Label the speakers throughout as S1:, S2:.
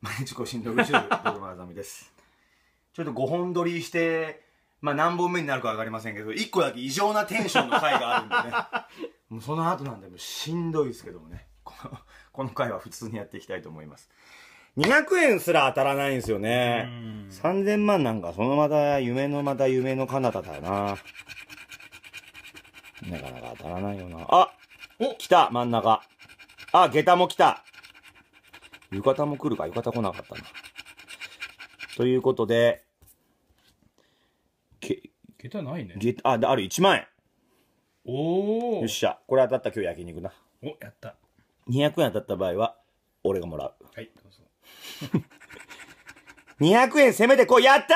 S1: 毎日更新ル、です。ちょっと5本撮りして、まあ何本目になるかわかりませんけど、1個だけ異常なテンションの回があるんでね。もうその後なんで、もしんどいですけどもね。この、この回は普通にやっていきたいと思います。200円すら当たらないんですよね。3000万なんか、そのまた夢のまた夢の彼方だよな。なかなか当たらないよな。あお来た真ん中。あ、下駄も来た。浴衣も来るか、浴衣来なかったな。ということで、け、下駄ないね。あ、あ、ある、1万円。おお。よっしゃ。これ当たった今日焼肉な。お、やった。200円当たった場合は、俺がもらう。はい、どうぞ。200 円せめてこう、やった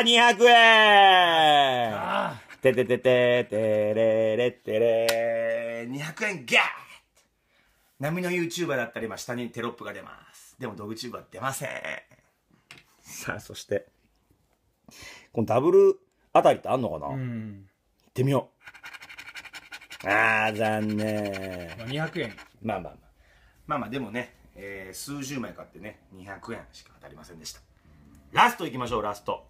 S1: ー !200 円ああ。てててててれれてれー200円ギャッ波の YouTuber だったまあ、下にテロップが出ます。でもドグチューバー出ません。さあ、そして。このダブルあたりってあんのかな、うん、行ってみよう。ああ、残念。200円。まあまあまあ。まあまあ、でもね、えー、数十枚買ってね、200円しか当たりませんでした。ラスト行きましょう、ラスト。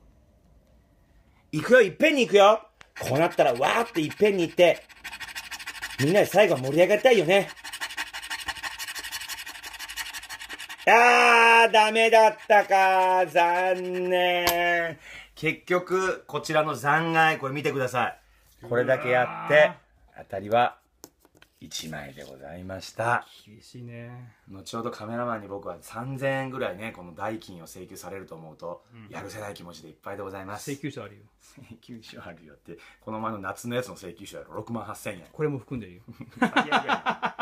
S1: 行くよ、いっぺんに行くよ。こうなったら、わーっていっぺんに行って、みんなで最後盛り上がりたいよね。あー、ダメだったか。残念。結局、こちらの残骸、これ見てください。これだけやって、当たりは1枚でございました。厳しいね。後ほどカメラマンに僕は3000円ぐらいね、この代金を請求されると思うと、うん、やるせない気持ちでいっぱいでございます。請求書あるよ。請求書あるよって、この前の夏のやつの請求書やろ、6万8000円。これも含んでるよ。いやいや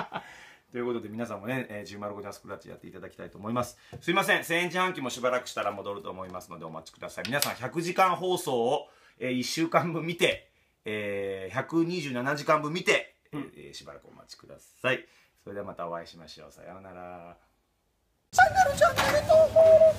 S1: ということで皆さんもね、えー、1 0丸5でアスプラッチやっていただきたいと思います。すいません、1000円自販機もしばらくしたら戻ると思いますのでお待ちください。皆さん100時間放送を、えー、1週間分見て、えー、127時間分見て、えー、しばらくお待ちください。それではまたお会いしましょう。さようなら。チャンネル登録